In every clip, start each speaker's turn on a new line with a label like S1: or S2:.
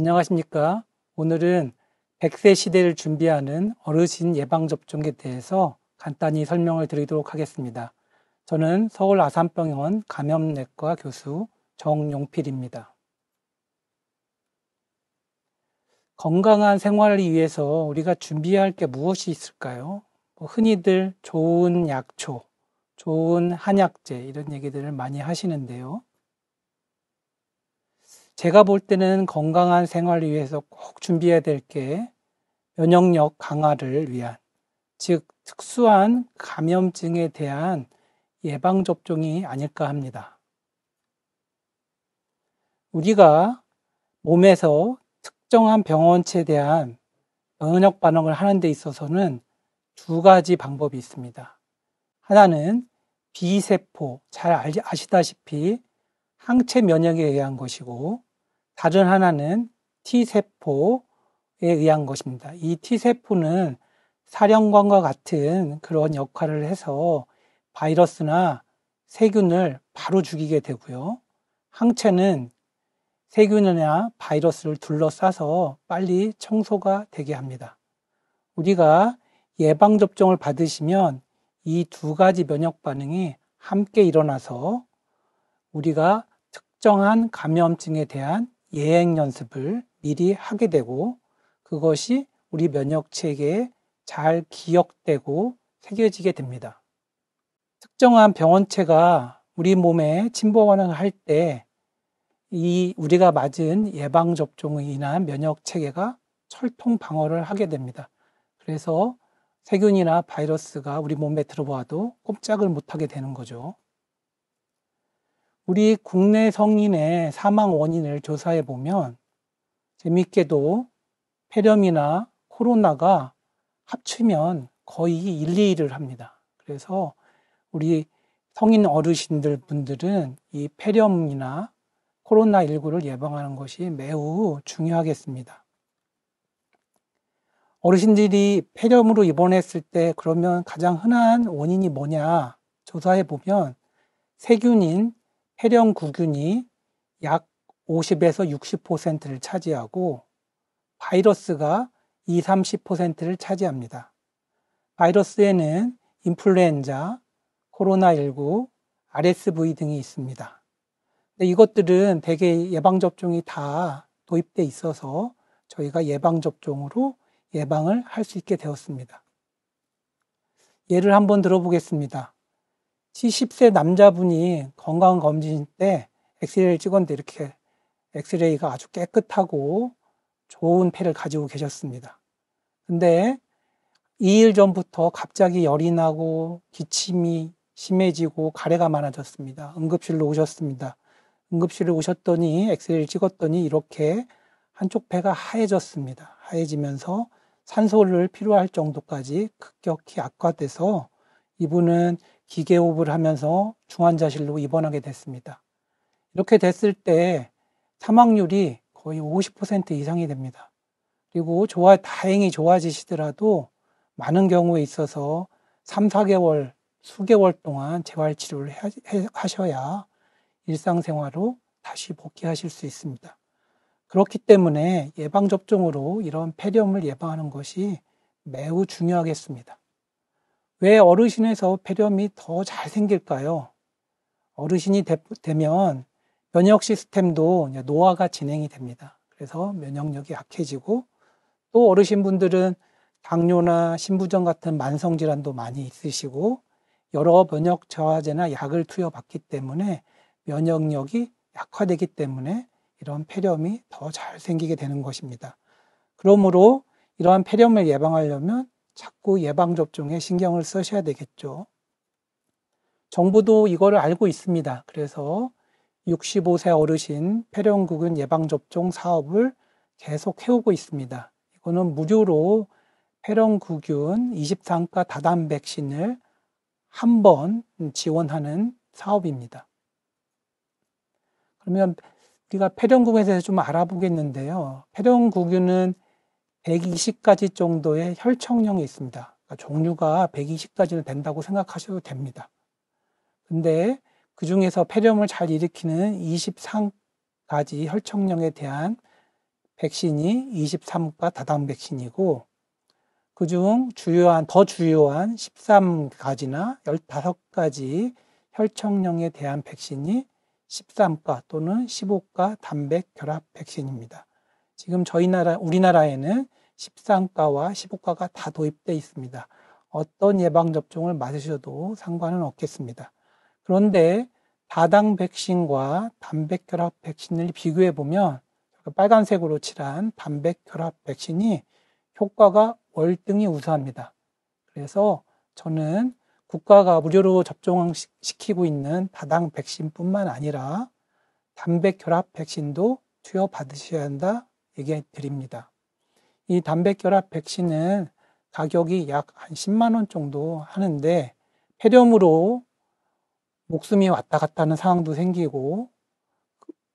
S1: 안녕하십니까. 오늘은 100세 시대를 준비하는 어르신 예방접종에 대해서 간단히 설명을 드리도록 하겠습니다. 저는 서울 아산병원 감염내과 교수 정용필입니다. 건강한 생활을 위해서 우리가 준비할 게 무엇이 있을까요? 뭐 흔히들 좋은 약초, 좋은 한약재 이런 얘기들을 많이 하시는데요. 제가 볼 때는 건강한 생활을 위해서 꼭 준비해야 될 게 면역력 강화를 위한, 즉, 특수한 감염증에 대한 예방접종이 아닐까 합니다. 우리가 몸에서 특정한 병원체에 대한 면역 반응을 하는 데 있어서는 두 가지 방법이 있습니다. 하나는 비세포잘 아시다시피 항체 면역에 의한 것이고, 다른 하나는 T세포에 의한 것입니다. 이 T세포는 사령관과 같은 그런 역할을 해서 바이러스나 세균을 바로 죽이게 되고요. 항체는 세균이나 바이러스를 둘러싸서 빨리 청소가 되게 합니다. 우리가 예방접종을 받으시면 이 두 가지 면역 반응이 함께 일어나서 우리가 특정한 감염증에 대한 예행 연습을 미리 하게 되고 그것이 우리 면역 체계에 잘 기억되고 새겨지게 됩니다. 특정한 병원체가 우리 몸에 침범하는할때 이 우리가 맞은 예방 접종에 인한 면역 체계가 철통 방어를 하게 됩니다. 그래서 세균이나 바이러스가 우리 몸에 들어와도 꼼짝을 못하게 되는 거죠. 우리 국내 성인의 사망 원인을 조사해 보면 재밌게도 폐렴이나 코로나가 합치면 거의 1, 2위를 합니다. 그래서 우리 성인 어르신들 분들은 이 폐렴이나 코로나19를 예방하는 것이 매우 중요하겠습니다. 어르신들이 폐렴으로 입원했을 때 그러면 가장 흔한 원인이 뭐냐 조사해 보면 세균인 해령구균이 약 50에서 60%를 차지하고 바이러스가 20, 30%를 차지합니다. 바이러스에는 인플루엔자, 코로나19, RSV 등이 있습니다. 이것들은 대개 예방접종이 다 도입돼 있어서 저희가 예방접종으로 예방을 할 수 있게 되었습니다. 예를 한번 들어보겠습니다. 70세 남자분이 건강검진 때 엑스레이를 찍었는데 이렇게 엑스레이가 아주 깨끗하고 좋은 폐를 가지고 계셨습니다. 근데 2일 전부터 갑자기 열이 나고 기침이 심해지고 가래가 많아졌습니다. 응급실로 오셨습니다. 응급실에 오셨더니 엑스레이를 찍었더니 이렇게 한쪽 폐가 하얘졌습니다. 하얘지면서 산소를 필요할 정도까지 급격히 악화돼서 이분은 기계호흡을 하면서 중환자실로 입원하게 됐습니다. 이렇게 됐을 때 사망률이 거의 50% 이상이 됩니다. 그리고 좋아, 다행히 좋아지시더라도 많은 경우에 있어서 3, 4개월, 수개월 동안 재활치료를 하셔야 일상생활로 다시 복귀하실 수 있습니다. 그렇기 때문에 예방접종으로 이런 폐렴을 예방하는 것이 매우 중요하겠습니다. 왜 어르신에서 폐렴이 더 잘 생길까요? 어르신이 되, 면 면역 시스템도 노화가 진행이 됩니다. 그래서 면역력이 약해지고 또 어르신분들은 당뇨나 신부전 같은 만성 질환도 많이 있으시고 여러 면역 저하제나 약을 투여받기 때문에 면역력이 약화되기 때문에 이런 폐렴이 더 잘 생기게 되는 것입니다. 그러므로 이러한 폐렴을 예방하려면 자꾸 예방접종에 신경을 쓰셔야 되겠죠. 정부도 이거를 알고 있습니다. 그래서 65세 어르신 폐렴구균 예방접종 사업을 계속 해오고 있습니다. 이거는 무료로 폐렴구균 23가 다단 백신을 한 번 지원하는 사업입니다. 그러면 우리가 폐렴구균에 대해서 좀 알아보겠는데요. 폐렴구균은 120가지 정도의 혈청량이 있습니다. 그러니까 종류가 120가지는 된다고 생각하셔도 됩니다. 근데 그 중에서 폐렴을 잘 일으키는 23가지 혈청량에 대한 백신이 23가 다당 백신이고 그중 주요한 더 주요한 13가지나 15가지 혈청량에 대한 백신이 13가 또는 15가 단백 결합 백신입니다. 지금 저희 나라 우리나라에는 13가와 15가가 다 도입돼 있습니다. 어떤 예방 접종을 맞으셔도 상관은 없겠습니다. 그런데 다당 백신과 단백 결합 백신을 비교해 보면 빨간색으로 칠한 단백 결합 백신이 효과가 월등히 우수합니다. 그래서 저는 국가가 무료로 접종시키고 있는 다당 백신뿐만 아니라 단백 결합 백신도 투여 받으셔야 한다 얘기해 드립니다. 이 담백결합 백신은 가격이 약 한 10만 원 정도 하는데 폐렴으로 목숨이 왔다 갔다 하는 상황도 생기고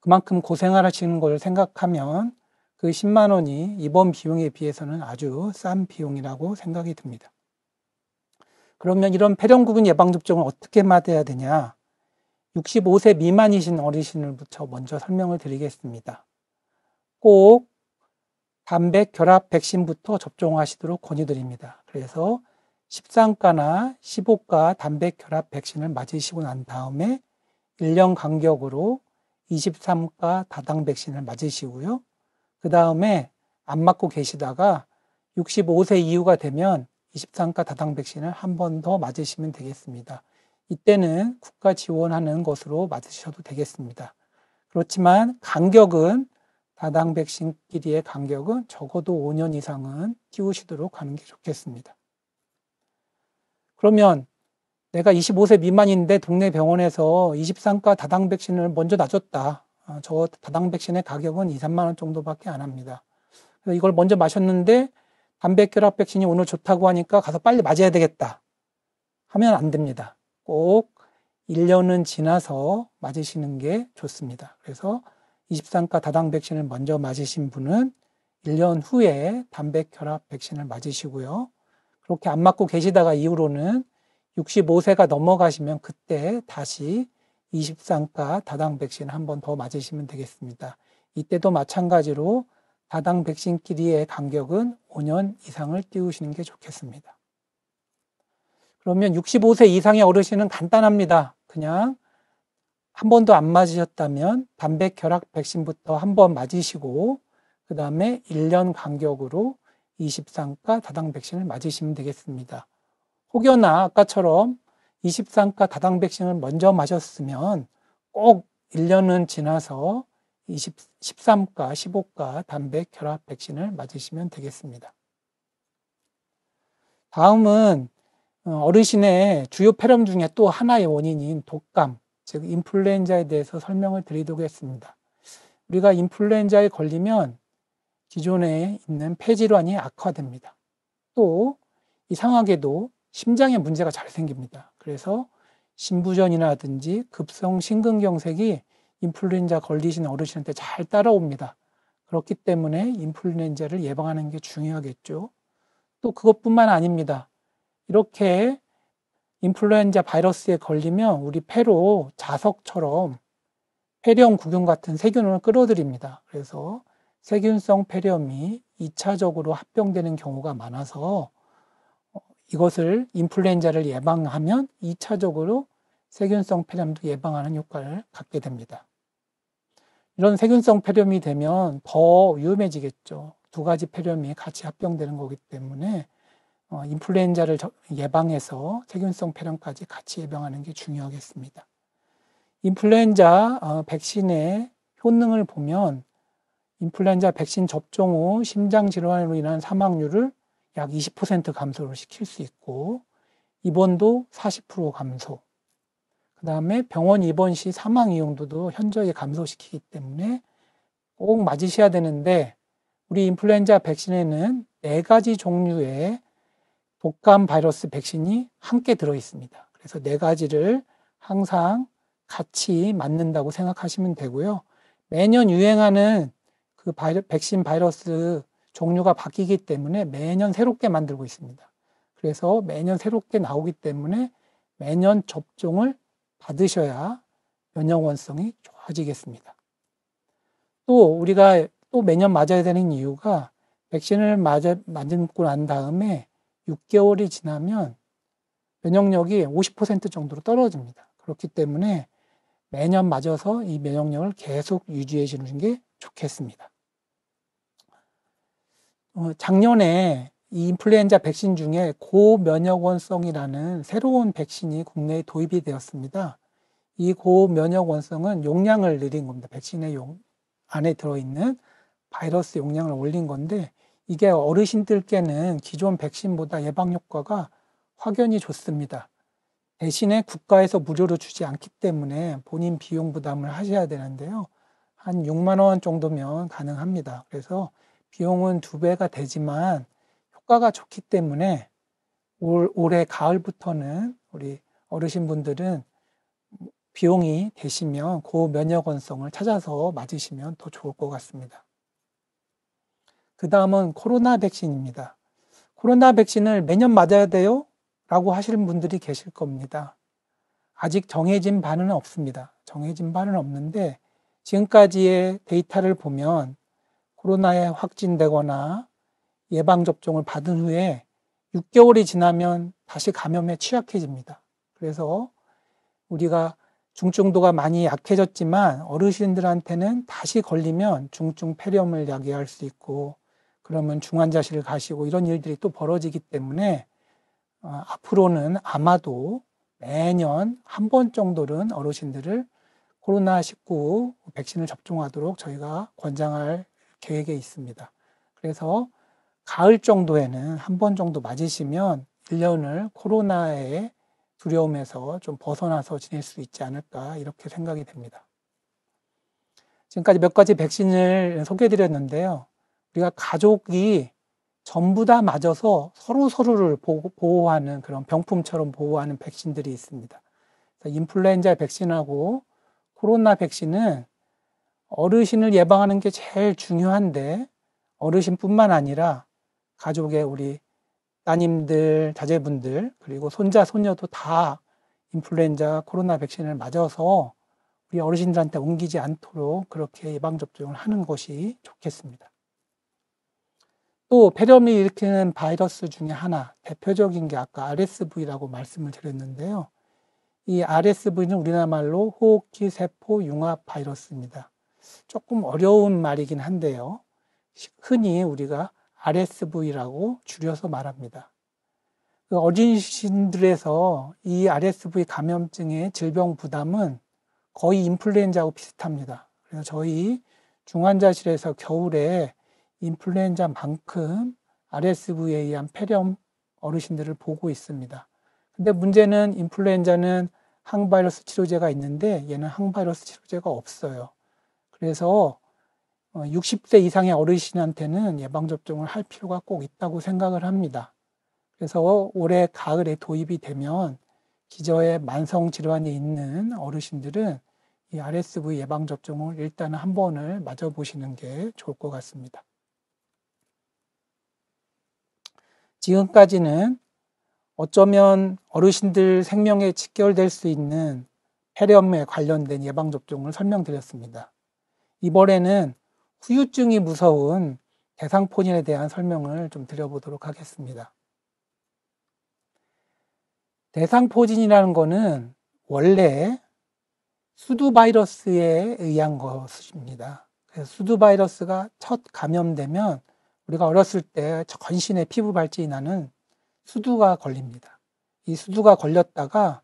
S1: 그만큼 고생하시는 걸 생각하면 그 10만 원이 입원 비용에 비해서는 아주 싼 비용이라고 생각이 듭니다. 그러면 이런 폐렴구균 예방접종을 어떻게 맞아야 되냐? 65세 미만이신 어르신을부터 먼저 설명을 드리겠습니다. 꼭 단백 결합 백신부터 접종하시도록 권유드립니다. 그래서 13가나 15가 단백 결합 백신을 맞으시고 난 다음에 1년 간격으로 23가 다당 백신을 맞으시고요. 그 다음에 안 맞고 계시다가 65세 이후가 되면 23가 다당 백신을 한 번 더 맞으시면 되겠습니다. 이때는 국가 지원하는 것으로 맞으셔도 되겠습니다. 그렇지만 간격은 다당 백신끼리의 간격은 적어도 5년 이상은 띄우시도록 하는 게 좋겠습니다. 그러면 내가 25세 미만인데 동네 병원에서 23가 다당 백신을 먼저 놔줬다. 어, 저 다당 백신의 가격은 2, 3만 원 정도밖에 안 합니다. 그래서 이걸 먼저 마셨는데 단백혈압 백신이 오늘 좋다고 하니까 가서 빨리 맞아야 되겠다. 하면 안 됩니다. 꼭 1년은 지나서 맞으시는 게 좋습니다. 그래서 23가 다당 백신을 먼저 맞으신 분은 1년 후에 단백 결합 백신을 맞으시고요. 그렇게 안 맞고 계시다가 이후로는 65세가 넘어가시면 그때 다시 23가 다당 백신 한 번 더 맞으시면 되겠습니다. 이때도 마찬가지로 다당 백신끼리의 간격은 5년 이상을 띄우시는 게 좋겠습니다. 그러면 65세 이상의 어르신은 간단합니다. 그냥 한 번도 안 맞으셨다면 반백 결합 백신부터 한 번 맞으시고 그 다음에 1년 간격으로 23가 다당 백신을 맞으시면 되겠습니다. 혹여나 아까처럼 23가 다당 백신을 먼저 맞았으면 꼭 1년은 지나서 20, 13가, 15가 단백 결합 백신을 맞으시면 되겠습니다. 다음은 어, 어르신의 주요 폐렴 중에 또 하나의 원인인 독감, 즉 인플루엔자에 대해서 설명을 드리도록했습니다 우리가 인플루엔자에 걸리면 기존에 있는 폐질환이 악화됩니다. 또 이상하게도 심장에 문제가 잘 생깁니다. 그래서 심부전이라든지 급성 심근경색이 인플루엔자 걸리신 어르신한테 잘 따라옵니다. 그렇기 때문에 인플루엔자를 예방하는 게 중요하겠죠. 또 그것뿐만 아닙니다. 이렇게 인플루엔자 바이러스에 걸리면 우리 폐로 자석처럼 폐렴 구균 같은 세균을 끌어들입니다. 그래서 세균성 폐렴이 2차적으로 합병되는 경우가 많아서 어, 이것을 인플루엔자를 예방하면 2차적으로 세균성 폐렴도 예방하는 효과를 갖게 됩니다. 이런 세균성 폐렴이 되면 더 위험해지겠죠. 두 가지 폐렴이 같이 합병되는 거기 때문에 어, 인플루엔자를 예방해서 세균성 폐렴까지 같이 예방하는 게 중요하겠습니다. 인플루엔자 어, 백신의 효능을 보면 인플루엔자 백신 접종 후 심장 질환으로 인한 사망률을 약 20% 감소를 시킬 수 있고 입원도 40% 감소. 그 다음에 병원 입원 시 사망 이용도도 현저히 감소시키기 때문에 꼭 맞으셔야 되는데 우리 인플루엔자 백신에는 네 가지 종류의 독감 바이러스 백신이 함께 들어 있습니다. 그래서 네 가지를 항상 같이 맞는다고 생각하시면 되고요. 매년 유행하는 그 바이러, 백신 바이러스 종류가 바뀌기 때문에 매년 새롭게 만들고 있습니다. 그래서 매년 새롭게 나오기 때문에 매년 접종을 받으셔야 면역원성이 좋아지겠습니다. 또 우리가 또 매년 맞아야 되는 이유가 백신을 맞아, 맞고 난 다음에 6개월이 지나면 면역력이 50% 정도로 떨어집니다. 그렇기 때문에 매년 맞아서 이 면역력을 계속 유지해 주는 게 좋겠습니다. 어, 작년에 이 인플루엔자 백신 중에 고면역원성이라는 새로운 백신이 국내에 도입이 되었습니다. 이 고면역원성은 용량을 늘린 겁니다. 백신의 용, 안에 들어있는 바이러스 용량을 올린 건데 이게 어르신들께는 기존 백신보다 예방 효과가 확연히 좋습니다. 대신에 국가에서 무료로 주지 않기 때문에 본인 비용 부담을 하셔야 되는데요. 한 6만 원 정도면 가능합니다. 그래서 비용은 두 배가 되지만 효과가 좋기 때문에 올, 올해 가을부터는 우리 어르신분들은 비용이 되시면 고면역원성을 그 찾아서 맞으시면 더 좋을 것 같습니다. 그 다음은 코로나 백신입니다. 코로나 백신을 매년 맞아야 돼요? 라고 하시는 분들이 계실 겁니다. 아직 정해진 바는 없습니다. 정해진 바는 없는데 지금까지의 데이터를 보면 코로나에 확진되거나 예방접종을 받은 후에 6개월이 지나면 다시 감염에 취약해집니다. 그래서 우리가 중증도가 많이 약해졌지만 어르신들한테는 다시 걸리면 중증 폐렴을 야기할 수 있고 그러면 중환자실 을 가시고 이런 일들이 또 벌어지기 때문에 어, 앞으로는 아마도 매년 한 번 정도는 어르신들을 코로나19 백신을 접종하도록 저희가 권장할 계획에 있습니다. 그래서 가을 정도에는 한 번 정도 맞으시면 1년을 코로나의 두려움에서 좀 벗어나서 지낼 수 있지 않을까 이렇게 생각이 됩니다. 지금까지 몇 가지 백신을 소개해 드렸는데요. 우리가 가족이 전부 다 맞아서 서로 서로를 보호하는 그런 병품처럼 보호하는 백신들이 있습니다. 인플루엔자 백신하고 코로나 백신은 어르신을 예방하는 게 제일 중요한데 어르신뿐만 아니라 가족의 우리 따님들, 자제분들 그리고 손자, 손녀도 다 인플루엔자 코로나 백신을 맞아서 우리 어르신들한테 옮기지 않도록 그렇게 예방접종을 하는 것이 좋겠습니다. 또 폐렴이 일으키는 바이러스 중에 하나 대표적인 게 아까 RSV라고 말씀을 드렸는데요. 이 RSV는 우리나라 말로 호흡기 세포 융합 바이러스입니다. 조금 어려운 말이긴 한데요. 흔히 우리가 RSV라고 줄여서 말합니다. 그 어린 이신들에서이 RSV 감염증의 질병 부담은 거의 인플루엔자하고 비슷합니다. 그래서 저희 중환자실에서 겨울에 인플루엔자만큼 RSV에 의한 폐렴 어르신들을 보고 있습니다. 근데 문제는 인플루엔자는 항바이러스 치료제가 있는데 얘는 항바이러스 치료제가 없어요. 그래서 6 어, 0세 이상의 어르신한테는 예방접종을 할 필요가 꼭 있다고 생각을 합니다. 그래서 올해 가을에 도입이 되면 기저에 만성 질환이 있는 어르신들은 이 RSV 예방접종을 일단은 한 번을 맞아보시는 게 좋을 것 같습니다. 지금까지는 어쩌면 어르신들 생명에 직결될 수 있는 폐렴에 관련된 예방접종을 설명드렸습니다. 이번에는 후유증이 무서운 대상포진에 대한 설명을 좀 드려보도록 하겠습니다. 대상포진이라는 것은 원래 수두바이러스에 의한 것입니다. 그래서 수두바이러스가 첫 감염되면 우리가 어렸을 때 전신에 피부 발진이 나는 수두가 걸립니다. 이 수두가 걸렸다가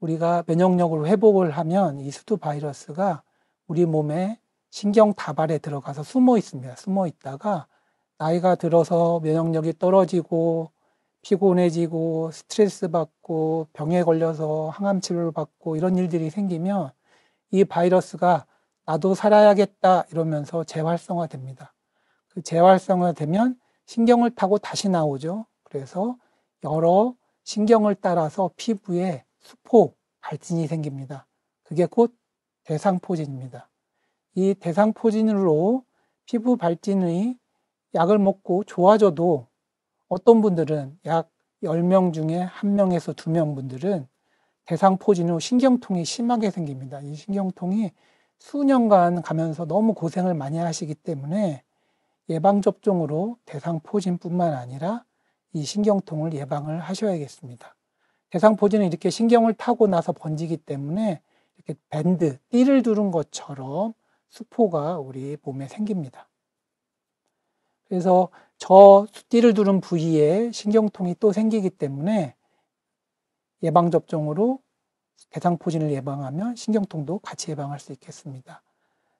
S1: 우리가 면역력을 회복을 하면 이 수두 바이러스가 우리 몸에 신경 다발에 들어가서 숨어 있습니다. 숨어 있다가 나이가 들어서 면역력이 떨어지고 피곤해지고 스트레스 받고 병에 걸려서 항암 치료를 받고 이런 일들이 생기면 이 바이러스가 나도 살아야겠다 이러면서 재활성화됩니다. 그 재활성화되면 신경을 타고 다시 나오죠. 그래서 여러 신경을 따라서 피부에 수포, 발진이 생깁니다. 그게 곧 대상포진입니다. 이 대상포진으로 피부 발진의 약을 먹고 좋아져도 어떤 분들은 약 10명 중에 1명에서 2명 분들은 대상포진 후 신경통이 심하게 생깁니다. 이 신경통이 수년간 가면서 너무 고생을 많이 하시기 때문에 예방접종으로 대상포진뿐만 아니라 이 신경통을 예방을 하셔야겠습니다. 대상포진은 이렇게 신경을 타고 나서 번지기 때문에 이렇게 밴드, 띠를 두른 것처럼 수포가 우리 몸에 생깁니다. 그래서 저 띠를 두른 부위에 신경통이 또 생기기 때문에 예방접종으로 대상포진을 예방하면 신경통도 같이 예방할 수 있겠습니다.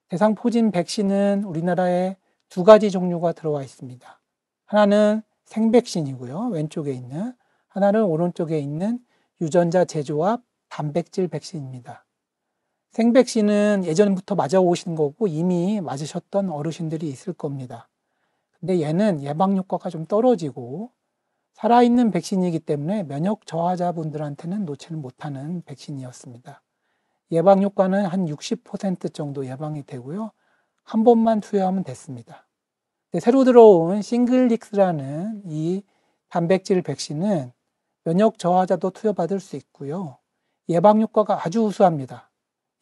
S1: 대상포진 백신은 우리나라에 두 가지 종류가 들어와 있습니다. 하나는 생백신이고요. 왼쪽에 있는 하나는 오른쪽에 있는 유전자 제조합 단백질 백신입니다. 생백신은 예전부터 맞아오신 거고 이미 맞으셨던 어르신들이 있을 겁니다. 근데 얘는 예방 효과가 좀 떨어지고 살아있는 백신이기 때문에 면역 저하자분들한테는 놓치를 못하는 백신이었습니다. 예방 효과는 한 60% 정도 예방이 되고요. 한 번만 투여하면 됐습니다. 새로 들어온 싱글릭스라는 이 단백질 백신은 면역 저하자도 투여받을 수 있고요. 예방 효과가 아주 우수합니다.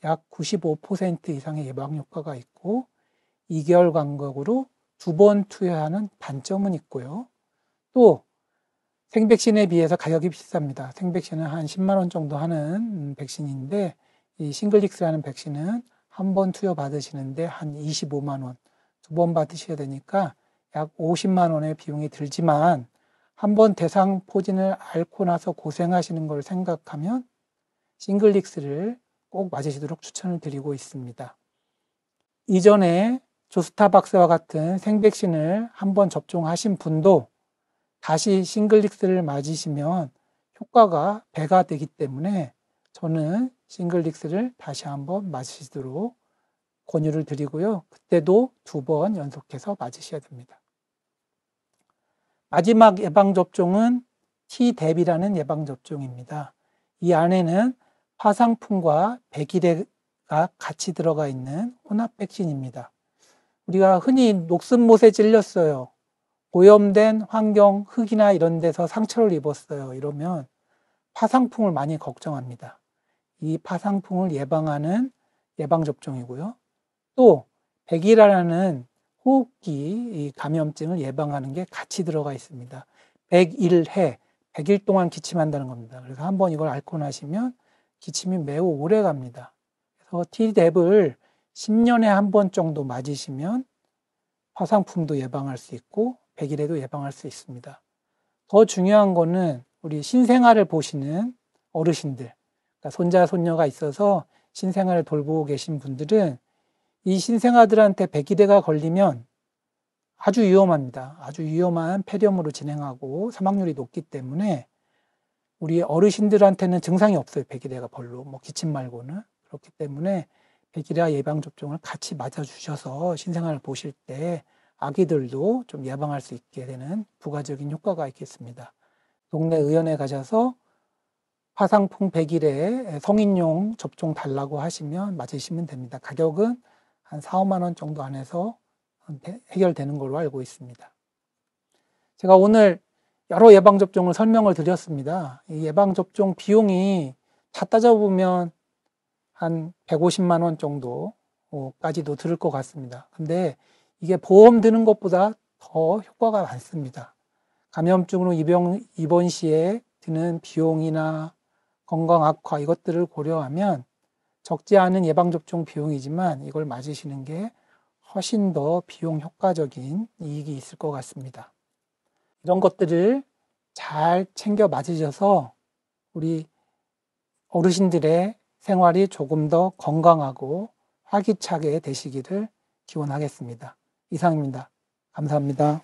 S1: 약 95% 이상의 예방 효과가 있고 2개월 간격으로 두 번 투여하는 단점은 있고요. 또 생백신에 비해서 가격이 비쌉니다. 생백신은 한 10만 원 정도 하는 백신인데 이 싱글릭스라는 백신은 한번 투여 받으시는데 한 25만 원, 두 번 받으셔야 되니까 약 50만 원의 비용이 들지만 한 번 대상 포진을 앓고 나서 고생하시는 걸 생각하면 싱글릭스를 꼭 맞으시도록 추천을 드리고 있습니다. 이전에 조스타 박스와 같은 생백신을 한 번 접종하신 분도 다시 싱글릭스를 맞으시면 효과가 배가 되기 때문에 저는 싱글릭스를 다시 한번 맞으시도록 권유를 드리고요. 그때도 두 번 연속해서 맞으셔야 됩니다. 마지막 예방접종은 T-뎁이라는 예방접종입니다. 이 안에는 화상풍과 백일해가 같이 들어가 있는 혼합 백신입니다. 우리가 흔히 녹슨 못에 찔렸어요. 오염된 환경, 흙이나 이런 데서 상처를 입었어요. 이러면 화상풍을 많이 걱정합니다. 이 파상풍을 예방하는 예방접종이고요. 또 백일화라는 호흡기 감염증을 예방하는 게 같이 들어가 있습니다. 101해, 100일 동안 기침한다는 겁니다. 그래서 한번 이걸 앓고 나시면 기침이 매우 오래 갑니다. 그래서 T랩을 10년에 한 번 정도 맞으시면 화상품도 예방할 수 있고 100일에도 예방할 수 있습니다. 더 중요한 거는 우리 신생아를 보시는 어르신들 그러니까 손자 손녀가 있어서 신생아를 돌보고 계신 분들은 이 신생아들한테 백기대가 걸리면 아주 위험합니다. 아주 위험한 폐렴으로 진행하고 사망률이 높기 때문에 우리 어르신들한테는 증상이 없어요. 백기대가 별로 뭐 기침 말고는 그렇기 때문에 백기대와 예방 접종을 같이 맞아 주셔서 신생아를 보실 때 아기들도 좀 예방할 수 있게 되는 부가적인 효과가 있겠습니다. 동네 의원에 가셔서 화상풍 100일에 성인용 접종 달라고 하시면 맞으시면 됩니다. 가격은 한 4, 5만 원 정도 안에서 해결되는 걸로 알고 있습니다. 제가 오늘 여러 예방접종을 설명을 드렸습니다. 예방접종 비용이 다 따져보면 한 150만 원 정도까지도 들을 것 같습니다. 근데 이게 보험 드는 것보다 더 효과가 많습니다. 감염증으로 입원 시에 드는 비용이나 건강 악화 이것들을 고려하면 적지 않은 예방접종 비용이지만 이걸 맞으시는 게 훨씬 더 비용 효과적인 이익이 있을 것 같습니다. 이런 것들을 잘 챙겨 맞으셔서 우리 어르신들의 생활이 조금 더 건강하고 활기차게 되시기를 기원하겠습니다. 이상입니다. 감사합니다.